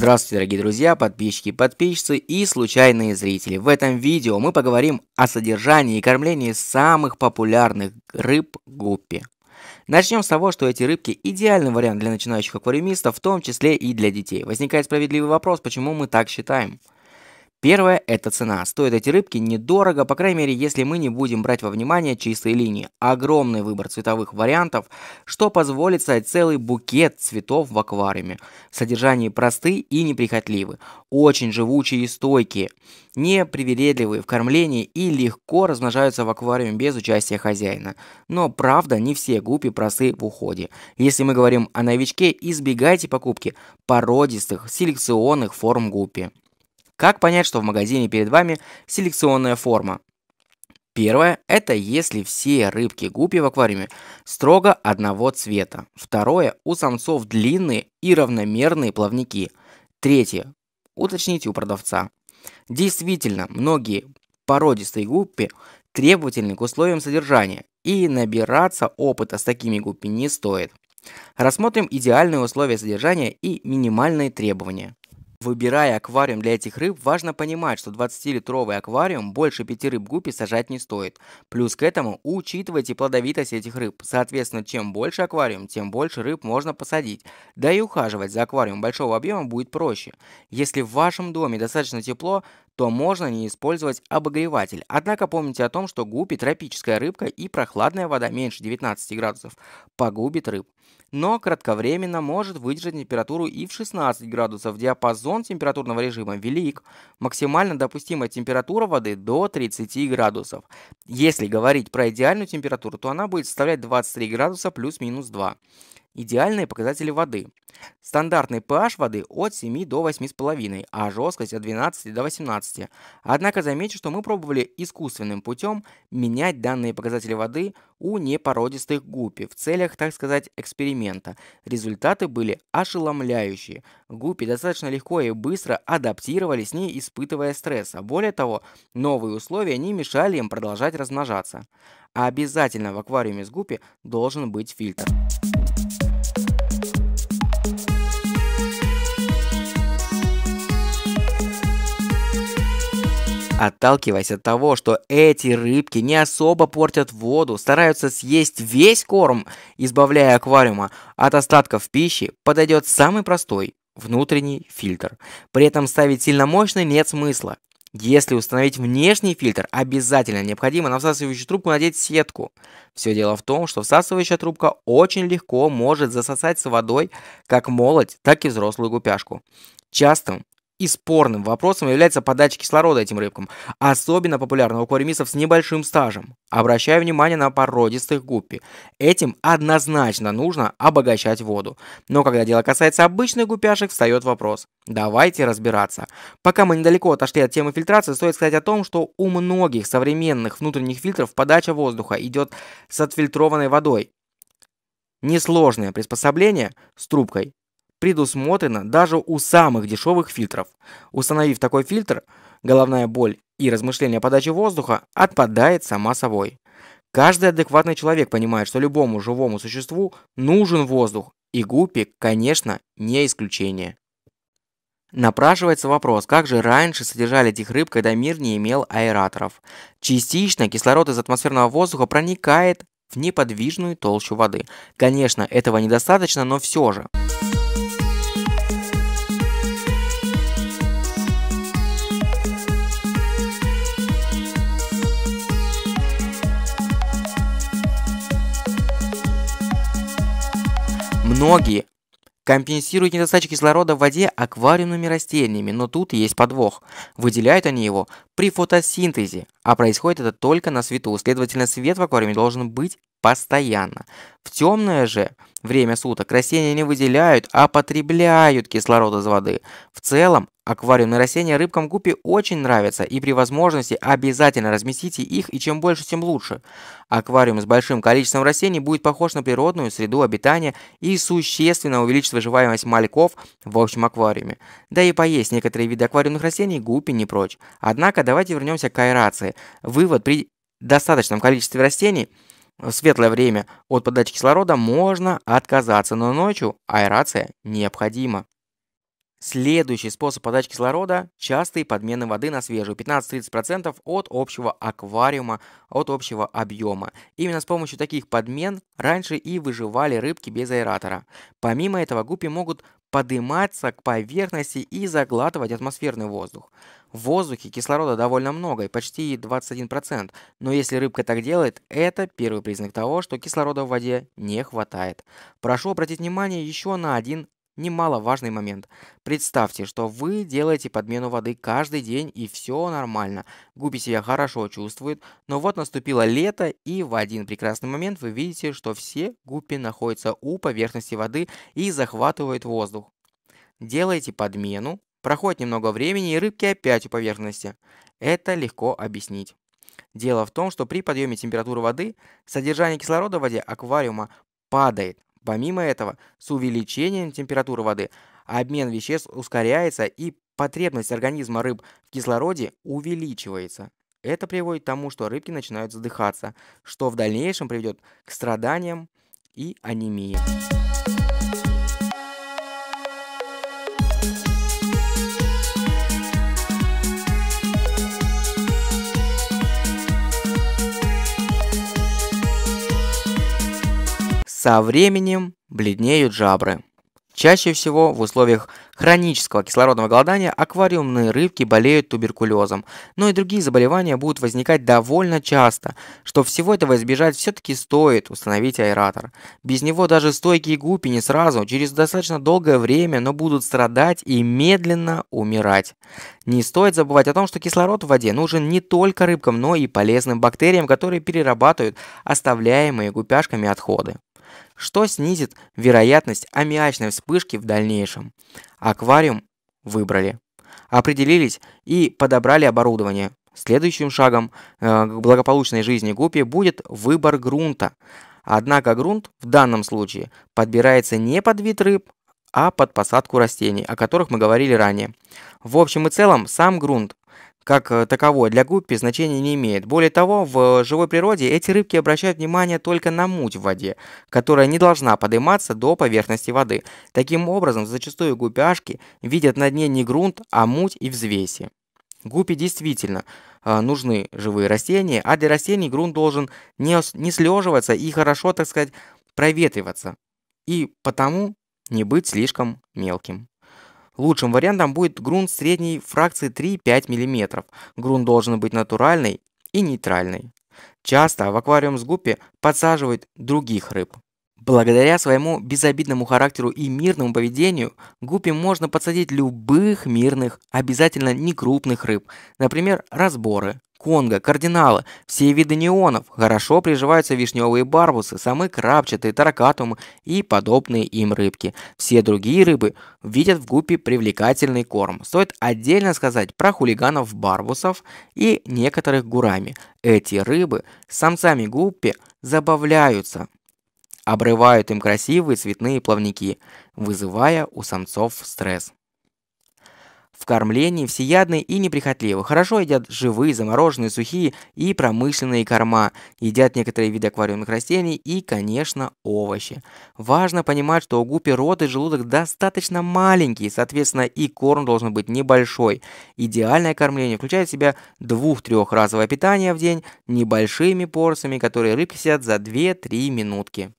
Здравствуйте, дорогие друзья, подписчики, подписчицы и случайные зрители. В этом видео мы поговорим о содержании и кормлении самых популярных рыб гуппи. Начнем с того, что эти рыбки – идеальный вариант для начинающих аквариумистов, в том числе и для детей. Возникает справедливый вопрос, почему мы так считаем? Первое – это цена. Стоят эти рыбки недорого, по крайней мере, если мы не будем брать во внимание чистые линии. Огромный выбор цветовых вариантов, что позволит создать целый букет цветов в аквариуме. Содержание содержании просты и неприхотливы, очень живучие и стойкие, непривередливые в кормлении и легко размножаются в аквариуме без участия хозяина. Но правда, не все гуппи просты в уходе. Если мы говорим о новичке, избегайте покупки породистых, селекционных форм гуппи. Как понять, что в магазине перед вами селекционная форма? Первое – это если все рыбки гуппи в аквариуме строго одного цвета. Второе – у самцов длинные и равномерные плавники. Третье – уточните у продавца. Действительно, многие породистые гуппи требовательны к условиям содержания, и набираться опыта с такими гуппи не стоит. Рассмотрим идеальные условия содержания и минимальные требования. Выбирая аквариум для этих рыб, важно понимать, что 20-литровый аквариум больше 5 рыб гуппи сажать не стоит. Плюс к этому учитывайте плодовитость этих рыб. Соответственно, чем больше аквариум, тем больше рыб можно посадить. Да и ухаживать за аквариумом большого объема будет проще. Если в вашем доме достаточно тепло, то можно не использовать обогреватель. Однако помните о том, что гупи тропическая рыбка и прохладная вода меньше 19 градусов погубит рыб. Но кратковременно может выдержать температуру и в 16 градусов. Диапазон температурного режима велик. Максимально допустимая температура воды до 30 градусов. Если говорить про идеальную температуру, то она будет составлять 23 градуса плюс-минус 2. Идеальные показатели воды. Стандартный pH воды от 7 до 8,5, а жесткость от 12 до 18. Однако замечу, что мы пробовали искусственным путем менять данные показатели воды у непородистых гуппи в целях, так сказать, эксперимента. Результаты были ошеломляющие. Гуппи достаточно легко и быстро адаптировались, не испытывая стресса. Более того, новые условия не мешали им продолжать размножаться. А обязательно в аквариуме с гуппи должен быть фильтр. Отталкиваясь от того, что эти рыбки не особо портят воду, стараются съесть весь корм, избавляя аквариума от остатков пищи, подойдет самый простой внутренний фильтр. При этом ставить сильно мощный нет смысла. Если установить внешний фильтр, обязательно необходимо на всасывающую трубку надеть сетку. Все дело в том, что всасывающая трубка очень легко может засосать с водой как молоть, так и взрослую гупяшку. Частым и спорным вопросом является подача кислорода этим рыбкам, особенно популярна у аквариумистов с небольшим стажем. Обращаю внимание на породистых гуппи. Этим однозначно нужно обогащать воду. Но когда дело касается обычных гупяшек, встает вопрос. Давайте разбираться. Пока мы недалеко отошли от темы фильтрации, стоит сказать о том, что у многих современных внутренних фильтров подача воздуха идет с отфильтрованной водой. Несложное приспособление с трубкой Предусмотрено даже у самых дешевых фильтров. Установив такой фильтр, головная боль и размышление о подаче воздуха отпадает сама собой. Каждый адекватный человек понимает, что любому живому существу нужен воздух, и гуппи, конечно, не исключение. Напрашивается вопрос, как же раньше содержали этих рыб, когда мир не имел аэраторов? Частично кислород из атмосферного воздуха проникает в неподвижную толщу воды. Конечно, этого недостаточно, но все же. Многие компенсируют недостачу кислорода в воде аквариумными растениями, но тут есть подвох. Выделяют они его при фотосинтезе, а происходит это только на свету, следовательно, свет в аквариуме должен быть постоянно. В темное же время суток растения не выделяют, а потребляют кислород из воды. В целом, аквариумные растения рыбкам гупи очень нравятся, и при возможности обязательно разместите их, и чем больше, тем лучше. Аквариум с большим количеством растений будет похож на природную среду обитания и существенно увеличит выживаемость мальков в общем аквариуме. Да и поесть некоторые виды аквариумных растений гупи не прочь. Однако давайте вернемся к аэрации. Вывод при достаточном количестве растений – в светлое время от подачи кислорода можно отказаться, но ночью аэрация необходима. Следующий способ подачи кислорода – частые подмены воды на свежую, 15-30% от общего аквариума, от общего объема. Именно с помощью таких подмен раньше и выживали рыбки без аэратора. Помимо этого, гуппи могут подниматься к поверхности и заглатывать атмосферный воздух. В воздухе кислорода довольно много, почти 21%, но если рыбка так делает, это первый признак того, что кислорода в воде не хватает. Прошу обратить внимание еще на один Немаловажный момент. Представьте, что вы делаете подмену воды каждый день и все нормально. Губи себя хорошо чувствуют, но вот наступило лето и в один прекрасный момент вы видите, что все гуппи находятся у поверхности воды и захватывают воздух. Делаете подмену, проходит немного времени и рыбки опять у поверхности. Это легко объяснить. Дело в том, что при подъеме температуры воды содержание кислорода в воде аквариума падает. Помимо этого, с увеличением температуры воды обмен веществ ускоряется и потребность организма рыб в кислороде увеличивается. Это приводит к тому, что рыбки начинают задыхаться, что в дальнейшем приведет к страданиям и анемии. Со временем бледнеют жабры. Чаще всего в условиях хронического кислородного голодания аквариумные рыбки болеют туберкулезом, но и другие заболевания будут возникать довольно часто. Чтобы всего этого избежать, все-таки стоит установить аэратор. Без него даже стойкие гуппи не сразу, через достаточно долгое время, но будут страдать и медленно умирать. Не стоит забывать о том, что кислород в воде нужен не только рыбкам, но и полезным бактериям, которые перерабатывают оставляемые гупяшками отходы что снизит вероятность аммиачной вспышки в дальнейшем. Аквариум выбрали. Определились и подобрали оборудование. Следующим шагом э, к благополучной жизни гуппи будет выбор грунта. Однако грунт в данном случае подбирается не под вид рыб, а под посадку растений, о которых мы говорили ранее. В общем и целом, сам грунт как э, таковой для гуппи значения не имеет. Более того, в э, живой природе эти рыбки обращают внимание только на муть в воде, которая не должна подниматься до поверхности воды. Таким образом, зачастую гупяшки видят на дне не грунт, а муть и взвеси. Гупе действительно э, нужны живые растения, а для растений грунт должен не, не слеживаться и хорошо, так сказать, проветриваться, и потому не быть слишком мелким. Лучшим вариантом будет грунт средней фракции 3-5 мм. Грунт должен быть натуральный и нейтральный. Часто в аквариум с гуппи подсаживают других рыб. Благодаря своему безобидному характеру и мирному поведению, гуппи можно подсадить любых мирных, обязательно некрупных рыб, например, разборы, конго, кардиналы, все виды неонов, хорошо приживаются вишневые барбусы, самые крапчатые, таракатумы и подобные им рыбки. Все другие рыбы видят в гуппе привлекательный корм. Стоит отдельно сказать про хулиганов барбусов и некоторых гурами. Эти рыбы с самцами гуппи забавляются – обрывают им красивые цветные плавники, вызывая у самцов стресс. В кормлении всеядны и неприхотливы. Хорошо едят живые, замороженные, сухие и промышленные корма. Едят некоторые виды аквариумных растений и, конечно, овощи. Важно понимать, что у гуппи рот и желудок достаточно маленькие, соответственно, и корм должен быть небольшой. Идеальное кормление включает в себя двух-трехразовое питание в день небольшими порциями, которые рыбки сидят за 2-3 минутки.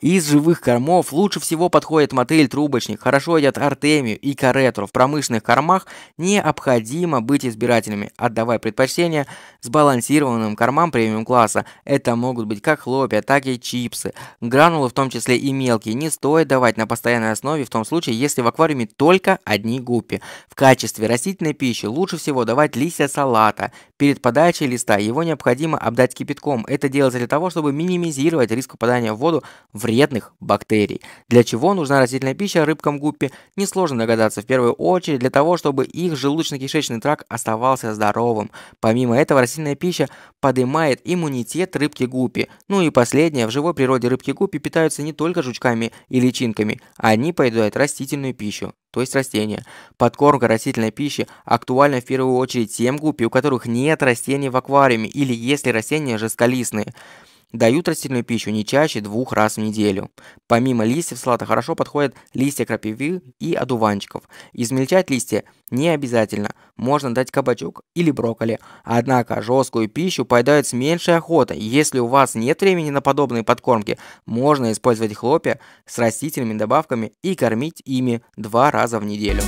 Из живых кормов лучше всего подходит мотыль трубочник, хорошо едят артемию и каретру. В промышленных кормах необходимо быть избирательными, отдавая предпочтение сбалансированным кормам премиум-класса. Это могут быть как хлопья, так и чипсы. Гранулы, в том числе и мелкие, не стоит давать на постоянной основе в том случае, если в аквариуме только одни гуппи. В качестве растительной пищи лучше всего давать листья салата. Перед подачей листа его необходимо обдать кипятком. Это делается для того, чтобы минимизировать риск попадания в воду в вредных бактерий. Для чего нужна растительная пища рыбкам гуппи, несложно догадаться в первую очередь для того, чтобы их желудочно-кишечный тракт оставался здоровым. Помимо этого, растительная пища поднимает иммунитет рыбки гуппи. Ну и последнее, в живой природе рыбки гуппи питаются не только жучками и личинками, они поедают растительную пищу то есть растения. Подкормка растительной пищи актуальна в первую очередь тем гуппи, у которых нет растений в аквариуме или если растения жестколистные. Дают растительную пищу не чаще двух раз в неделю. Помимо листьев салата хорошо подходят листья крапивы и одуванчиков. Измельчать листья не обязательно, можно дать кабачок или брокколи. Однако жесткую пищу поедают с меньшей охотой. Если у вас нет времени на подобные подкормки, можно использовать хлопья с растительными добавками и кормить ими два раза в неделю.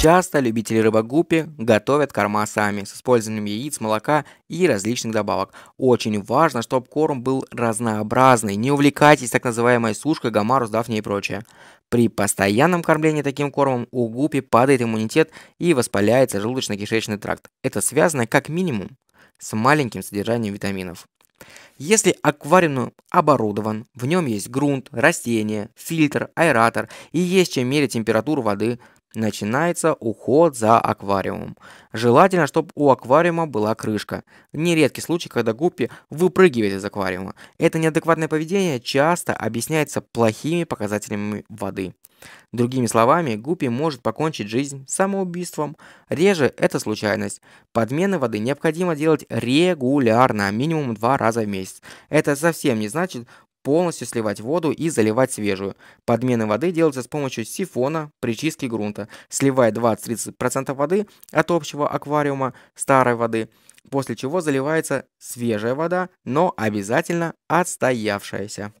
Часто любители рыбогупи готовят корма сами с использованием яиц, молока и различных добавок. Очень важно, чтобы корм был разнообразный. Не увлекайтесь так называемой сушкой, гамарус, дафней и прочее. При постоянном кормлении таким кормом у гупи падает иммунитет и воспаляется желудочно-кишечный тракт. Это связано как минимум с маленьким содержанием витаминов. Если аквариум оборудован, в нем есть грунт, растения, фильтр, аэратор и есть чем мерить температуру воды – Начинается уход за аквариумом. Желательно, чтобы у аквариума была крышка. Нередкий случай, когда гуппи выпрыгивает из аквариума. Это неадекватное поведение часто объясняется плохими показателями воды. Другими словами, гуппи может покончить жизнь самоубийством. Реже это случайность. Подмены воды необходимо делать регулярно, а минимум два раза в месяц. Это совсем не значит полностью сливать воду и заливать свежую. Подмены воды делаются с помощью сифона при чистке грунта, сливая 20-30% воды от общего аквариума старой воды, после чего заливается свежая вода, но обязательно отстоявшаяся.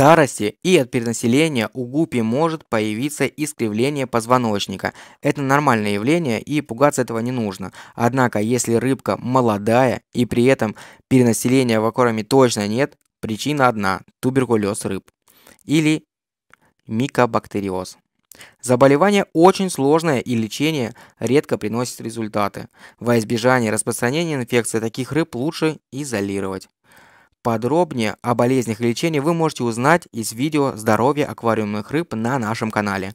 старости и от перенаселения у гупи может появиться искривление позвоночника. Это нормальное явление и пугаться этого не нужно. Однако, если рыбка молодая и при этом перенаселения в аквариуме точно нет, причина одна – туберкулез рыб или микобактериоз. Заболевание очень сложное и лечение редко приносит результаты. Во избежание распространения инфекции таких рыб лучше изолировать. Подробнее о болезнях и лечении вы можете узнать из видео «Здоровье аквариумных рыб» на нашем канале.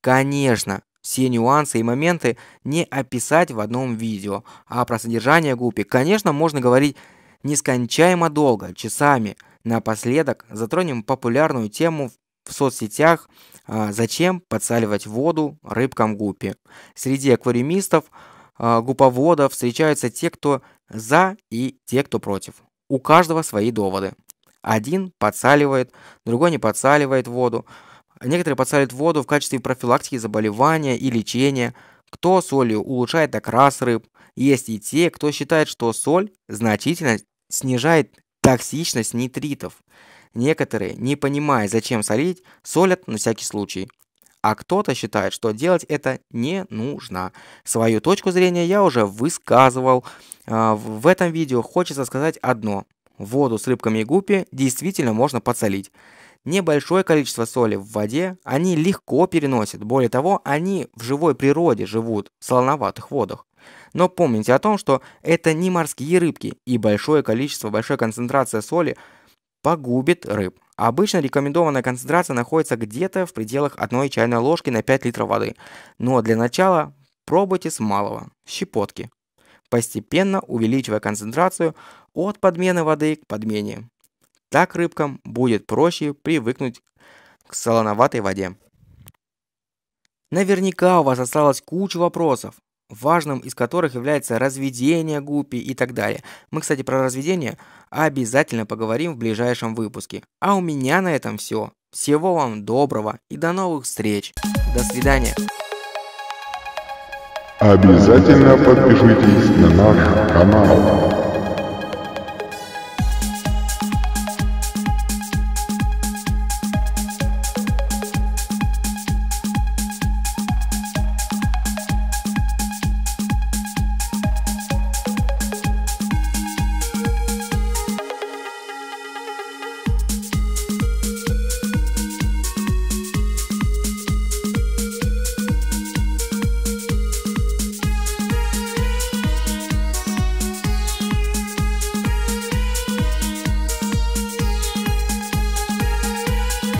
Конечно, все нюансы и моменты не описать в одном видео, а про содержание гуппи, конечно, можно говорить нескончаемо долго, часами. Напоследок затронем популярную тему в соцсетях а, «Зачем подсаливать воду рыбкам гуппи?». Среди аквариумистов, а, гуповодов встречаются те, кто за и те, кто против у каждого свои доводы. Один подсаливает, другой не подсаливает воду. Некоторые подсаливают воду в качестве профилактики заболевания и лечения. Кто солью улучшает окрас рыб. Есть и те, кто считает, что соль значительно снижает токсичность нитритов. Некоторые, не понимая, зачем солить, солят на всякий случай а кто-то считает, что делать это не нужно. Свою точку зрения я уже высказывал. А, в этом видео хочется сказать одно. Воду с рыбками и гуппи действительно можно подсолить. Небольшое количество соли в воде они легко переносят, более того, они в живой природе живут в солоноватых водах. Но помните о том, что это не морские рыбки, и большое количество, большая концентрация соли – погубит рыб. Обычно рекомендованная концентрация находится где-то в пределах одной чайной ложки на 5 литров воды. Но для начала пробуйте с малого, щепотки, постепенно увеличивая концентрацию от подмены воды к подмене. Так рыбкам будет проще привыкнуть к солоноватой воде. Наверняка у вас осталось куча вопросов важным из которых является разведение гуппи и так далее. Мы, кстати, про разведение обязательно поговорим в ближайшем выпуске. А у меня на этом все. Всего вам доброго и до новых встреч. До свидания. Обязательно подпишитесь на наш канал.